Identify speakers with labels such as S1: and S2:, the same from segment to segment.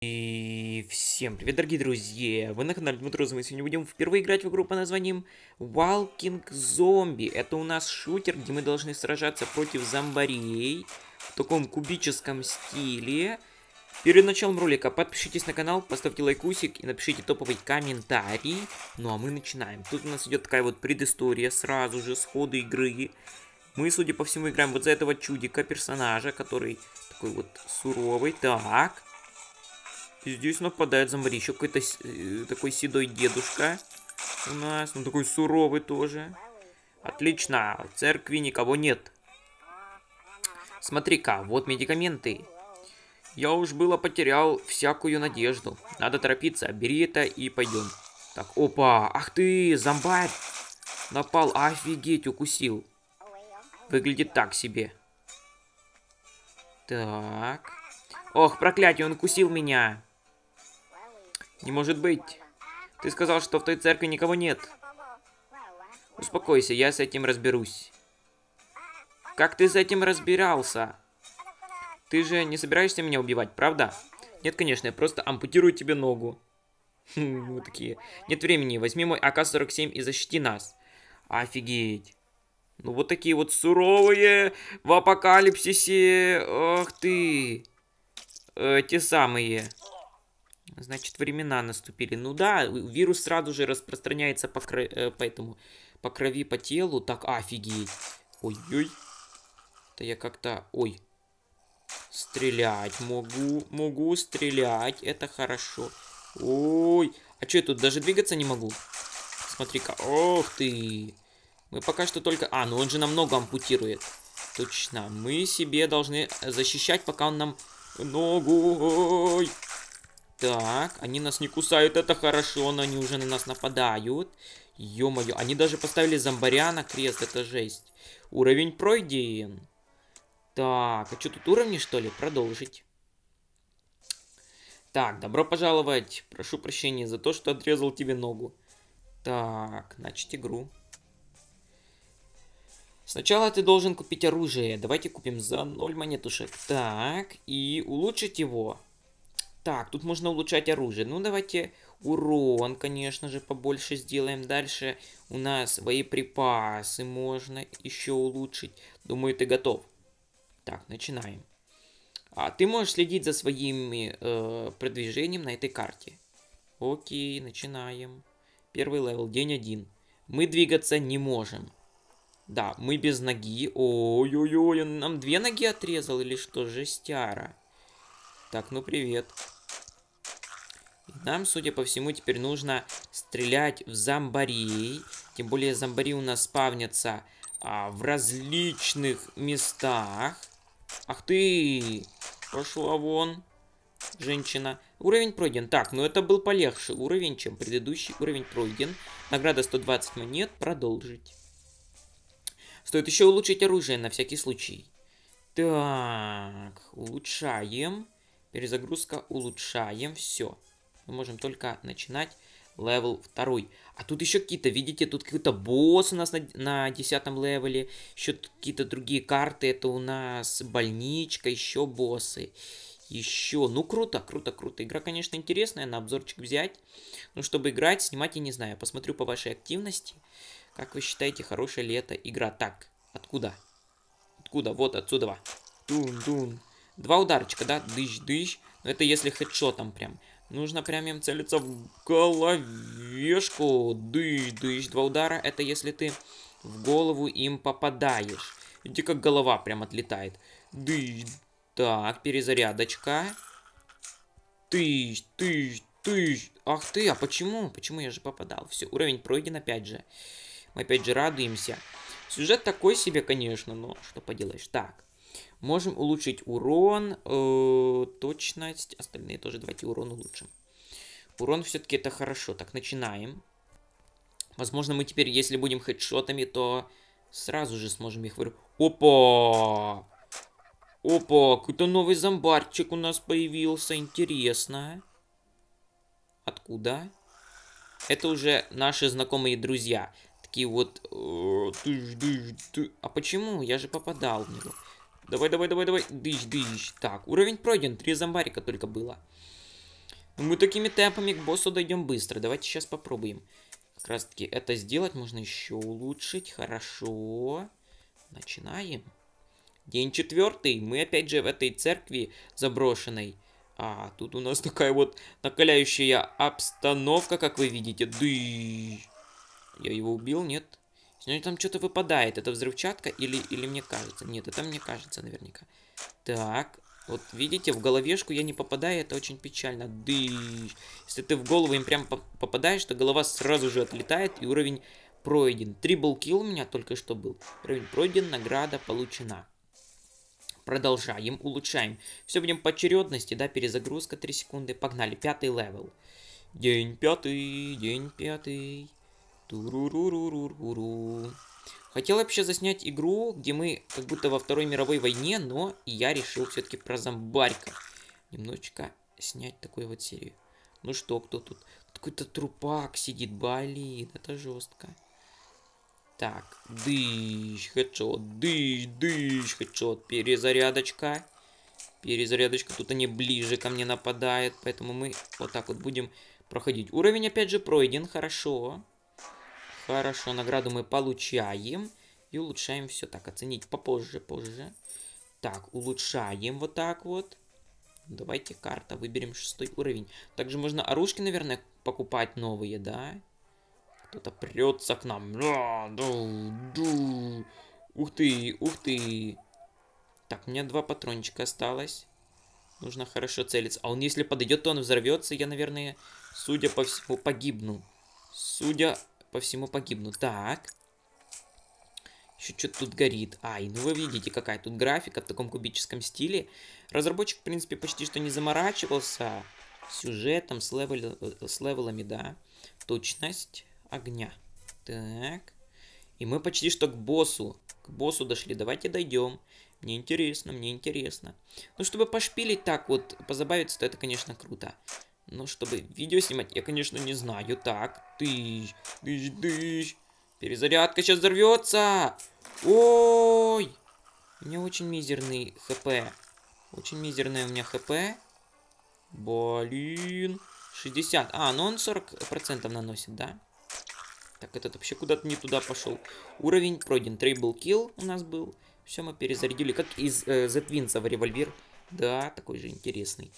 S1: И всем привет, дорогие друзья! Вы на канале Дмитроза, мы сегодня будем впервые играть в игру под названием Walking Zombie. Это у нас шутер, где мы должны сражаться против зомбарей в таком кубическом стиле. Перед началом ролика подпишитесь на канал, поставьте лайкусик и напишите топовый комментарий. Ну а мы начинаем. Тут у нас идет такая вот предыстория сразу же, с хода игры. Мы, судя по всему, играем вот за этого чудика, персонажа, который такой вот суровый. Так... Здесь нападает зомбарищ. Какой-то э, такой седой дедушка у нас. Он такой суровый тоже. Отлично. В церкви никого нет. Смотри-ка, вот медикаменты. Я уж было потерял всякую надежду. Надо торопиться. Бери это и пойдем. Так, опа. Ах ты, зомбарь. Напал. Офигеть, укусил. Выглядит так себе. Так. Ох, проклятие, он кусил меня. Не может быть. Ты сказал, что в той церкви никого нет. Успокойся, я с этим разберусь. Как ты с этим разбирался? Ты же не собираешься меня убивать, правда? Нет, конечно, я просто ампутирую тебе ногу. Хм, мы такие. Нет времени, возьми мой АК-47 и защити нас. Офигеть. Ну вот такие вот суровые в апокалипсисе. Ох ты. Э, те самые. Значит, времена наступили. Ну да, вирус сразу же распространяется по, кро... Э, по этому, по крови, по телу. Так, офигеть. Ой-ой. Это я как-то... Ой. Стрелять могу. Могу стрелять. Это хорошо. Ой. А что я тут даже двигаться не могу? Смотри-ка. Ох ты. Мы пока что только... А, ну он же намного ампутирует. Точно. Мы себе должны э, защищать, пока он нам... Ногу... Ой. Так, они нас не кусают, это хорошо, но они уже на нас нападают. Ё-моё, они даже поставили зомбаря на крест, это жесть. Уровень пройден. Так, а что тут уровни, что ли? Продолжить. Так, добро пожаловать. Прошу прощения за то, что отрезал тебе ногу. Так, начать игру. Сначала ты должен купить оружие. Давайте купим за 0 монетушек. Так, и улучшить его. Так, тут можно улучшать оружие. Ну, давайте урон, конечно же, побольше сделаем. Дальше у нас боеприпасы можно еще улучшить. Думаю, ты готов. Так, начинаем. А ты можешь следить за своим э, продвижением на этой карте. Окей, начинаем. Первый левел, день один. Мы двигаться не можем. Да, мы без ноги. Ой-ой-ой, нам две ноги отрезал или что? Жестяра. Так, ну привет. Привет. Нам, судя по всему, теперь нужно стрелять в зомбарей. Тем более зомбари у нас спавнятся а, в различных местах. Ах ты! Пошла вон, женщина. Уровень пройден. Так, ну это был полегший уровень, чем предыдущий. Уровень пройден. Награда 120 монет. Продолжить. Стоит еще улучшить оружие на всякий случай. Так, улучшаем. Перезагрузка улучшаем. Все мы можем только начинать левел второй, А тут еще какие-то, видите, тут какой-то босс у нас на, на десятом левеле, еще какие-то другие карты, это у нас больничка, еще боссы. Еще, ну круто, круто, круто. Игра, конечно, интересная, на обзорчик взять. Но чтобы играть, снимать, я не знаю. Посмотрю по вашей активности. Как вы считаете, хорошая ли это игра? Так, откуда? Откуда? Вот отсюда. Дун-дун. Два ударочка да? Дыщ-дыщ. Но ну, это если хедшотом прям. Нужно прям им целиться в головешку. Дыщ, дыщ, два удара. Это если ты в голову им попадаешь. Видите, как голова прям отлетает. Дыщ. Так, перезарядочка. Тыщ, тыщ, тыщ. Ах ты, а почему? Почему я же попадал? Все, уровень пройден опять же. Мы опять же радуемся. Сюжет такой себе, конечно, но что поделаешь. Так. Можем улучшить урон, э, точность, остальные тоже давайте урон улучшим. Урон все-таки это хорошо. Так, начинаем. Возможно, мы теперь, если будем хедшотами, то сразу же сможем их вырубить. Опа! Опа, какой-то новый зомбарчик у нас появился, интересно. Откуда? Это уже наши знакомые друзья. Такие вот... Э, а почему? Я же попадал в него. Давай, давай, давай, давай. Дыщ, дыщ. Так, уровень пройден. Три зомбарика только было. Мы такими темпами к боссу дойдем быстро. Давайте сейчас попробуем. Как раз таки это сделать можно еще улучшить. Хорошо. Начинаем. День четвертый. Мы опять же в этой церкви заброшенной. А, тут у нас такая вот накаляющая обстановка, как вы видите. Дыщ. Я его убил, нет? У ну, него там что-то выпадает. Это взрывчатка или, или мне кажется? Нет, это мне кажется наверняка. Так, вот видите, в головешку я не попадаю, это очень печально. Дыщ. Если ты в голову им прям попадаешь, то голова сразу же отлетает и уровень пройден. Трибл килл у меня только что был. Уровень пройден, награда получена. Продолжаем, улучшаем. Все будем по очередности, да, перезагрузка 3 секунды. Погнали, пятый левел. День пятый, день пятый. Хотел вообще заснять игру, где мы как будто во Второй мировой войне, но я решил все-таки про зомбарька. Немножечко снять такую вот серию. Ну что, кто тут? Какой-то трупак сидит, блин, это жестко. Так, дыщ, хедшот, дыщ, дыщ, хедшот, перезарядочка. Перезарядочка, тут они ближе ко мне нападают, поэтому мы вот так вот будем проходить. Уровень опять же пройден, хорошо. Хорошо. Хорошо, награду мы получаем. И улучшаем все. Так, оценить попозже, позже. Так, улучшаем вот так вот. Давайте карта, выберем шестой уровень. Также можно оружки, наверное, покупать новые, да? Кто-то прется к нам. Ух ты, ух ты. Так, у меня два патрончика осталось. Нужно хорошо целиться. А он, если подойдет, то он взорвется. Я, наверное, судя по всему, погибну. Судя по всему погибну. Так. Еще что-то тут горит. Ай, ну вы видите, какая тут графика в таком кубическом стиле. Разработчик, в принципе, почти что не заморачивался сюжетом, с, левел, э, с левелами, да. Точность огня. Так. И мы почти что к боссу. К боссу дошли. Давайте дойдем. Мне интересно, мне интересно. Ну, чтобы пошпилить так вот, позабавиться, то это, конечно, круто. Ну, чтобы видео снимать, я, конечно, не знаю. Так, ты, тыщ, тыщ. Перезарядка сейчас взорвется. Ой. У меня очень мизерный ХП. Очень мизерное у меня ХП. Блин. 60. А, ну он 40% наносит, да? Так, этот вообще куда-то не туда пошел. Уровень пройден. Трейбл килл у нас был. Все, мы перезарядили. Как из э, в револьвер. Да, такой же интересный.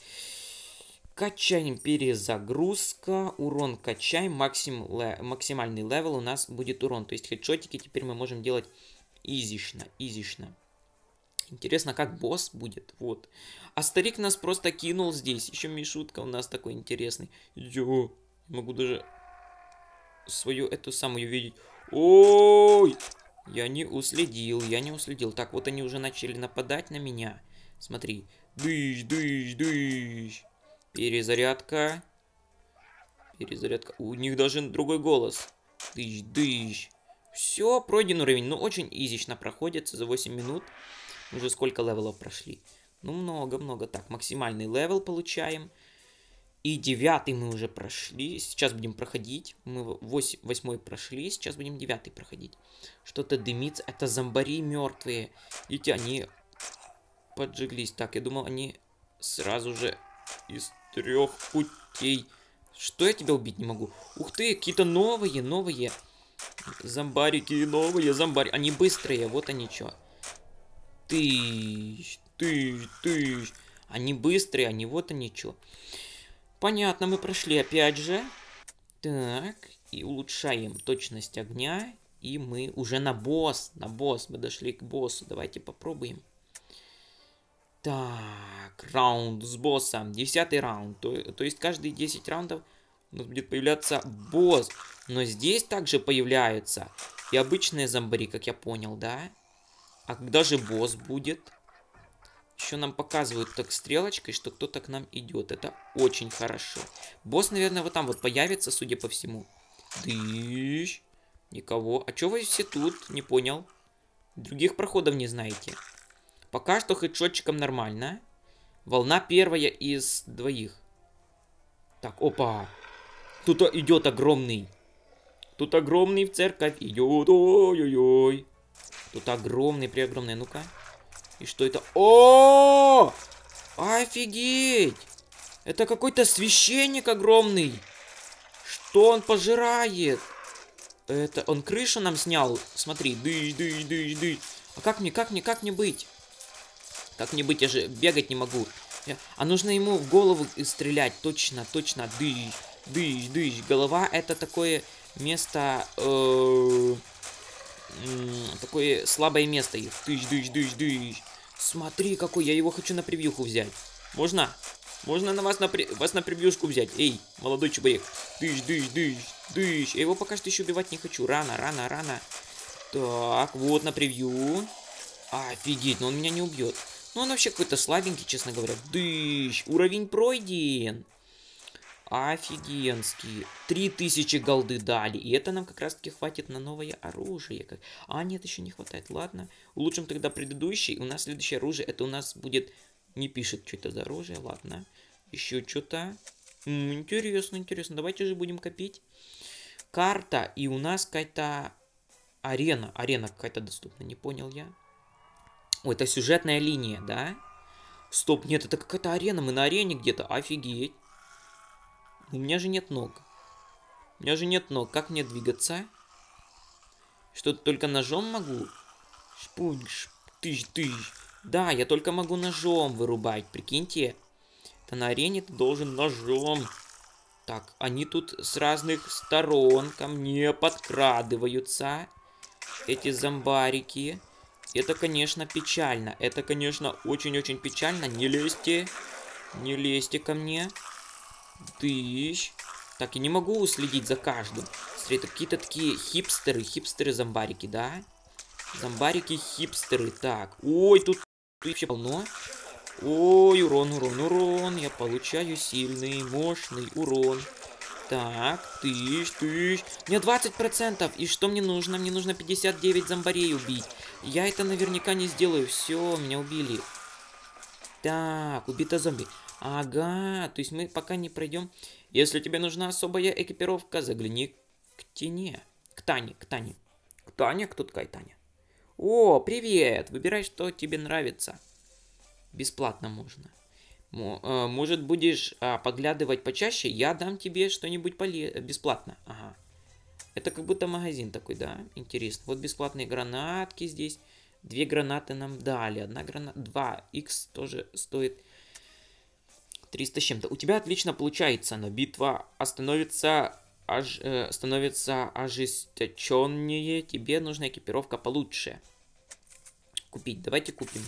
S1: Качаем перезагрузка, урон качаем, максим, ле, максимальный левел у нас будет урон. То есть хедшотики теперь мы можем делать изично, изично. Интересно, как босс будет, вот. А старик нас просто кинул здесь. Еще Мишутка у нас такой интересный. Йо, могу даже свою эту самую видеть. Ой, я не уследил, я не уследил. Так, вот они уже начали нападать на меня. Смотри, дыщ, дыщ, дыщ. Перезарядка. Перезарядка. У них даже другой голос. Дыщ, дыщ. Все, пройден уровень. Ну, очень изично проходится за 8 минут. Уже сколько левелов прошли? Ну, много-много. Так, максимальный левел получаем. И девятый мы уже прошли. Сейчас будем проходить. Мы восьмой прошли. Сейчас будем девятый проходить. Что-то дымится. Это зомбари мертвые. Видите, они поджиглись. Так, я думал, они сразу же из трех путей. Что я тебя убить не могу? Ух ты, какие-то новые, новые. Зомбарики, новые зомбарики. Они быстрые, вот они что. Ты, ты, ты. Они быстрые, они вот они что. Понятно, мы прошли опять же. Так, и улучшаем точность огня. И мы уже на босс, на босс, мы дошли к боссу. Давайте попробуем. Так, раунд с боссом. Десятый раунд. То, то есть каждые 10 раундов у нас будет появляться босс. Но здесь также появляются и обычные зомбари, как я понял, да? А когда же босс будет? Еще нам показывают так стрелочкой, что кто-то к нам идет. Это очень хорошо. Босс, наверное, вот там вот появится, судя по всему. Дыщ. Никого. А чё вы все тут? Не понял. Других проходов не знаете. Пока что хедшотчиком нормально. Волна первая из двоих. Так, опа. Тут идет огромный. Тут огромный в церковь идет. Ой-ой-ой. Тут огромный, преогромный. Ну-ка. И что это? О! Офигеть! Это какой-то священник огромный. Что он пожирает? Это он крышу нам снял. Смотри, дыш, дыш, дыш, дыш. А как мне, как мне, как мне быть? Как не быть, я же бегать не могу. Я... А нужно ему в голову стрелять. Точно, точно. Дыщ, дыщ, дыщ. Голова это такое место... Э... Такое слабое место Дыщ, дыщ, дыщ, дыщ. Смотри, какой. Я его хочу на превьюху взять. Можно? Можно на вас на, при... вас на превьюшку взять. Эй, молодой чебурек. Дыщ, дыщ, дыщ, дыщ. Я его пока что еще убивать не хочу. Рано, рано, рано. Так, вот на превью. Офигеть, но он меня не убьет. Ну, он вообще какой-то слабенький, честно говоря. Дыщ, уровень пройден. Офигенский. 3000 голды дали. И это нам как раз таки хватит на новое оружие. А, нет, еще не хватает. Ладно. Улучшим тогда предыдущий. У нас следующее оружие. Это у нас будет... Не пишет, что это за оружие. Ладно. Еще что-то. Интересно, интересно. Давайте же будем копить. Карта. И у нас какая-то арена. Арена какая-то доступна. Не понял я. Ой, это сюжетная линия, да? Стоп, нет, это какая-то арена, мы на арене где-то, офигеть. У меня же нет ног. У меня же нет ног, как мне двигаться? Что, -то только ножом могу? Шпунь, шп, тыщ, тыщ. Да, я только могу ножом вырубать, прикиньте. Это на арене ты должен ножом. Так, они тут с разных сторон ко мне подкрадываются. Эти зомбарики. Это, конечно, печально. Это, конечно, очень-очень печально. Не лезьте. Не лезьте ко мне. Тыщ. Так, я не могу следить за каждым. Смотри, это какие-то такие хипстеры. Хипстеры-зомбарики, да? Зомбарики-хипстеры. Так. Ой, тут вообще полно. Ой, урон, урон, урон. Я получаю сильный, мощный урон. Так, тыщ, тыщ. У меня 20%. И что мне нужно? Мне нужно 59 зомбарей убить. Я это наверняка не сделаю. Все, меня убили. Так, убито зомби. Ага, то есть мы пока не пройдем. Если тебе нужна особая экипировка, загляни к тени, К Тане, к Тане. К Тане, кто такая Таня? О, привет! Выбирай, что тебе нравится. Бесплатно можно. Э, может, будешь а, поглядывать почаще? Я дам тебе что-нибудь поле... Э, бесплатно. Ага. Это как будто магазин такой, да? Интересно. Вот бесплатные гранатки здесь. Две гранаты нам дали. Одна граната... Два. X тоже стоит 300 с чем-то. У тебя отлично получается, но битва остановится аж, э, становится ожесточеннее. Тебе нужна экипировка получше. Купить. Давайте купим.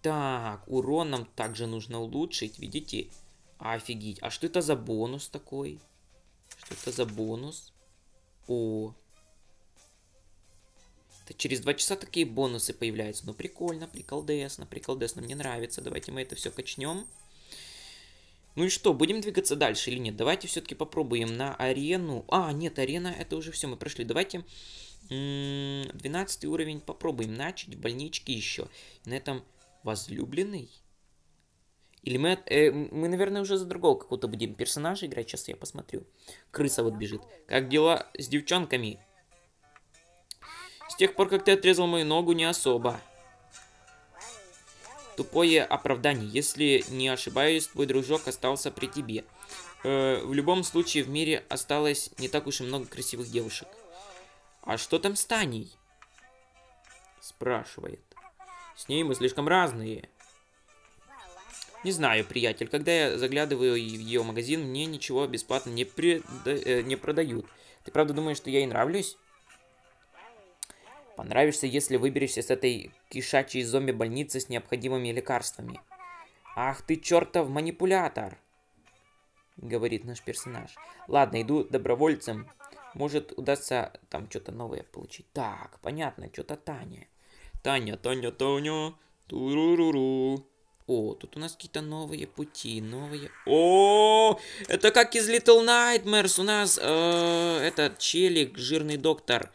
S1: Так, урон нам также нужно улучшить. Видите? Офигеть. А что это за бонус такой? Что это за бонус? О. Это через два часа такие бонусы появляются. Ну, прикольно, приколдесно, приколдесно. Мне нравится. Давайте мы это все качнем. Ну и что, будем двигаться дальше или нет? Давайте все-таки попробуем на арену. А, нет, арена, это уже все, мы прошли. Давайте 12 уровень попробуем начать в больничке еще. на этом возлюбленный или мы, э, мы, наверное, уже за другого какого-то будем персонажа играть. Сейчас я посмотрю. Крыса вот бежит. Как дела с девчонками? С тех пор, как ты отрезал мою ногу, не особо. Тупое оправдание. Если не ошибаюсь, твой дружок остался при тебе. Э, в любом случае, в мире осталось не так уж и много красивых девушек. А что там с Таней? Спрашивает. С ней мы слишком разные. Не знаю, приятель, когда я заглядываю в ее магазин, мне ничего бесплатно не, преда... Э, не продают. Ты правда думаешь, что я ей нравлюсь? Понравишься, если выберешься с этой кишачьей зомби-больницы с необходимыми лекарствами. Ах ты чертов манипулятор! Говорит наш персонаж. Ладно, иду добровольцем. Может, удастся там что-то новое получить. Так, понятно, что-то Таня. Таня, Таня, Таня. Туруруру. О, тут у нас какие-то новые пути, новые... О, это как из Little Nightmares у нас э, этот челик, жирный доктор,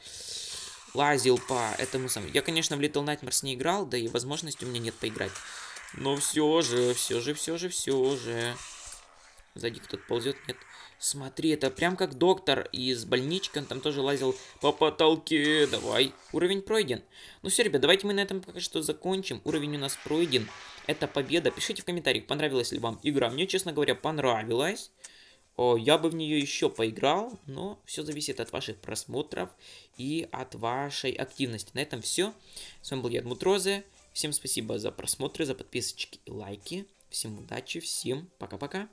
S1: лазил по этому самому. Я, конечно, в Little Nightmares не играл, да и возможности у меня нет поиграть. Но все же, все же, все же, все же... Сзади кто-то ползет, нет. Смотри, это прям как доктор из больнички, он там тоже лазил по потолке. Давай, уровень пройден. Ну все, ребят, давайте мы на этом пока что закончим. Уровень у нас пройден это победа. Пишите в комментариях, понравилась ли вам игра. Мне, честно говоря, понравилась. Я бы в нее еще поиграл, но все зависит от ваших просмотров и от вашей активности. На этом все. С вами был я, Дмутрозе. Всем спасибо за просмотры, за подписочки и лайки. Всем удачи, всем пока-пока.